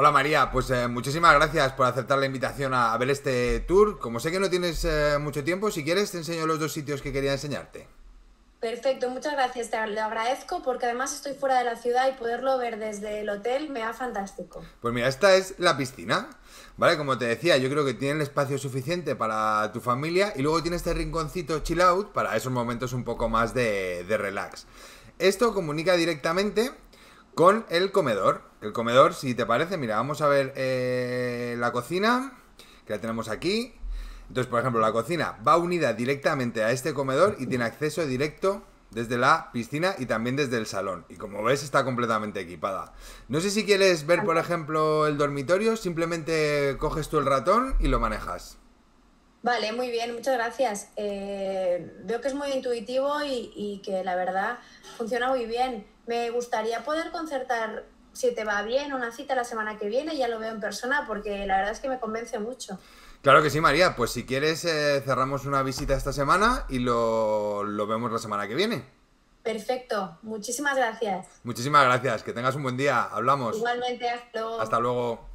Hola María, pues eh, muchísimas gracias por aceptar la invitación a, ver este tour. Como sé que no tienes eh, mucho tiempo, si quieres te enseño los dos sitios que quería enseñarte. Perfecto, muchas gracias, te lo agradezco porque además estoy fuera de la ciudad y poderlo ver desde el hotel me da fantástico. Pues mira, esta es la piscina, ¿vale? Como te decía, yo creo que tiene el espacio suficiente para tu familia y luego tiene este rinconcito chill out para esos momentos un poco más de, de relax. Esto comunica directamente con el comedor. El comedor, si te parece, mira, vamos a ver eh, la cocina, que la tenemos aquí. Entonces, por ejemplo, la cocina va unida directamente a este comedor y tiene acceso directo desde la piscina y también desde el salón. Y como ves, está completamente equipada. No sé si quieres ver, por ejemplo, el dormitorio, simplemente coges tú el ratón y lo manejas. Vale, muy bien, muchas gracias. Eh, veo que es muy intuitivo y, y que la verdad funciona muy bien. Me gustaría poder concertar, si te va bien, una cita la semana que viene, ya lo veo en persona, porque la verdad es que me convence mucho. Claro que sí, María. Pues si quieres, eh, cerramos una visita esta semana y lo, lo vemos la semana que viene. Perfecto. Muchísimas gracias. Muchísimas gracias. Que tengas un buen día. Hablamos. Igualmente. Hasta luego. Hasta luego.